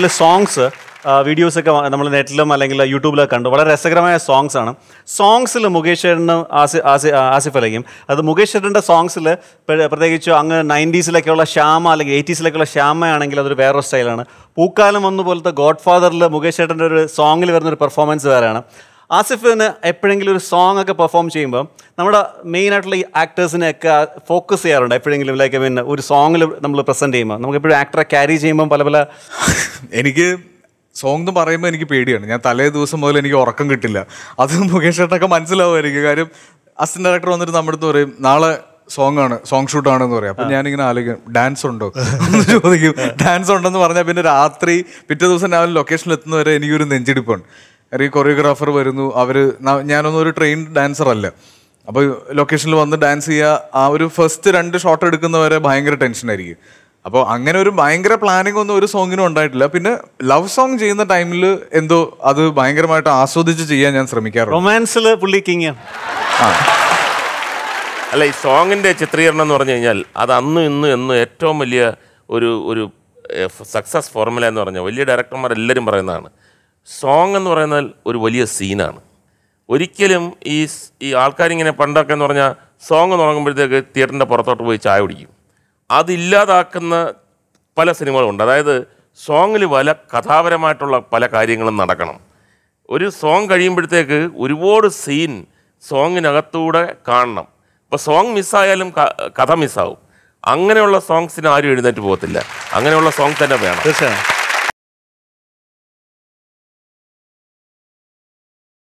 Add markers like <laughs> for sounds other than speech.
ചില സോങ്സ് വീഡിയോസൊക്കെ നമ്മൾ നെറ്റിലും അല്ലെങ്കിൽ യൂട്യൂബിലൊക്കെ കണ്ടു വളരെ രസകരമായ സോങ്സ് ആണ് സോങ്സിൽ മുകേഷ് ചേട്ടനും ആസി ആസി ആസിഫ് അലയും അത് മുകേഷ് ചേട്ടൻ്റെ സോങ്സിൽ പ്രത്യേകിച്ച് അങ്ങ് നയൻറ്റീസിലൊക്കെയുള്ള ശ്യാമ അല്ലെങ്കിൽ എയ്റ്റീസിലൊക്കെയുള്ള ശ്യാമയാണെങ്കിൽ അതൊരു വേറൊരു സ്റ്റൈലാണ് പൂക്കാലം ഒന്ന് പോലത്തെ ഗോഡ് ഫാദറിൽ മുകേഷ് ചേട്ടൻ്റെ ഒരു സോങ്ങിൽ വരുന്നൊരു പെർഫോമൻസ് വേറെയാണ് ആസിഫിന് എപ്പോഴെങ്കിലും ഒരു സോങ് ഒക്കെ പെർഫോം ചെയ്യുമ്പോൾ നമ്മുടെ മെയിനായിട്ടുള്ള ഈ ആക്ടേഴ്സിനെയൊക്കെ ഫോക്കസ് ചെയ്യാറുണ്ട് എപ്പോഴെങ്കിലും ലൈക്ക് ഐ മീൻ ഒരു സോങ്ങിൽ നമ്മൾ പ്രസൻറ്റ് ചെയ്യുമ്പോൾ നമുക്ക് എപ്പോഴും ആക്ടറെ ക്യാരി ചെയ്യുമ്പോൾ പല പല <laughs> എനിക്ക് സോങ് എന്ന് പറയുമ്പോൾ എനിക്ക് പേടിയാണ് ഞാൻ തലേ ദിവസം മുതൽ എനിക്ക് ഉറക്കം കിട്ടില്ല അത് മുകേഷ് ഏട്ടൊക്കെ മനസ്സിലാവുമായിരിക്കും കാര്യം അസിസ്റ്റന്റ് ഡയറക്ടർ വന്നിട്ട് നമ്മുടെ അടുത്ത് പറയും നാളെ സോങ് ആണ് സോങ് ഷൂട്ട് ആണെന്ന് പറയാം അപ്പം ഞാനിങ്ങനെ ആലോചിക്കും ഡാൻസ് ഉണ്ടോ എന്ന് ചോദിക്കും ഡാൻസ് ഉണ്ടെന്ന് പറഞ്ഞാൽ പിന്നെ രാത്രി പിറ്റേ ദിവസം രാവിലെ ലൊക്കേഷനിൽ എത്തുന്നവരെ എനിക്കൊരു നെഞ്ചിടിപ്പുണ്ട് അല്ലെങ്കിൽ കൊറിയോഗ്രാഫർ വരുന്നു അവർ ഞാനൊന്നും ഒരു ട്രെയിൻ ഡാൻസർ അല്ല അപ്പോൾ ലൊക്കേഷനിൽ വന്ന് ഡാൻസ് ചെയ്യുക ആ ഒരു ഫസ്റ്റ് രണ്ട് ഷോട്ട് എടുക്കുന്നവരെ ഭയങ്കര ടെൻഷനായിരിക്കും അപ്പോൾ അങ്ങനെ ഒരു ഭയങ്കര പ്ലാനിങ് ഒന്നും ഒരു സോങ്ങിനും ഉണ്ടായിട്ടില്ല പിന്നെ ലവ് സോങ് ചെയ്യുന്ന ടൈമിൽ എന്തോ അത് ഭയങ്കരമായിട്ട് ആസ്വദിച്ച് ചെയ്യാൻ ഞാൻ ശ്രമിക്കാറുണ്ട് പുള്ളി കിങ് അല്ല ഈ സോങ്ങിൻ്റെ ചിത്രീകരണം എന്ന് പറഞ്ഞു കഴിഞ്ഞാൽ അത് അന്നും ഇന്നും എന്ന് ഏറ്റവും വലിയ ഒരു ഒരു സക്സസ് ഫോർമുല എന്ന് പറഞ്ഞാൽ വലിയ ഡയറക്ടർമാർ എല്ലാവരും പറയുന്നതാണ് സോങ് എന്ന് പറയുന്നത് ഒരു വലിയ സീനാണ് ഒരിക്കലും ഈ ഈ ആൾക്കാരിങ്ങനെ പണ്ടൊക്കെ എന്ന് പറഞ്ഞാൽ സോങ് തുടങ്ങുമ്പോഴത്തേക്ക് തിയേറ്ററിൻ്റെ പുറത്തോട്ട് പോയി ചായ കുടിക്കും അതില്ലാതാക്കുന്ന പല ഉണ്ട് അതായത് സോങ്ങിൽ പല കഥാപരമായിട്ടുള്ള പല കാര്യങ്ങളും നടക്കണം ഒരു സോങ് കഴിയുമ്പോഴത്തേക്ക് ഒരുപാട് സീൻ സോങ്ങിനകത്തൂടെ കാണണം അപ്പോൾ സോങ് മിസ്സായാലും കഥ മിസ്സാവും അങ്ങനെയുള്ള സോങ്സിന് ആരും എഴുന്നേറ്റ് പോകത്തില്ല അങ്ങനെയുള്ള സോങ് തന്നെ വേണം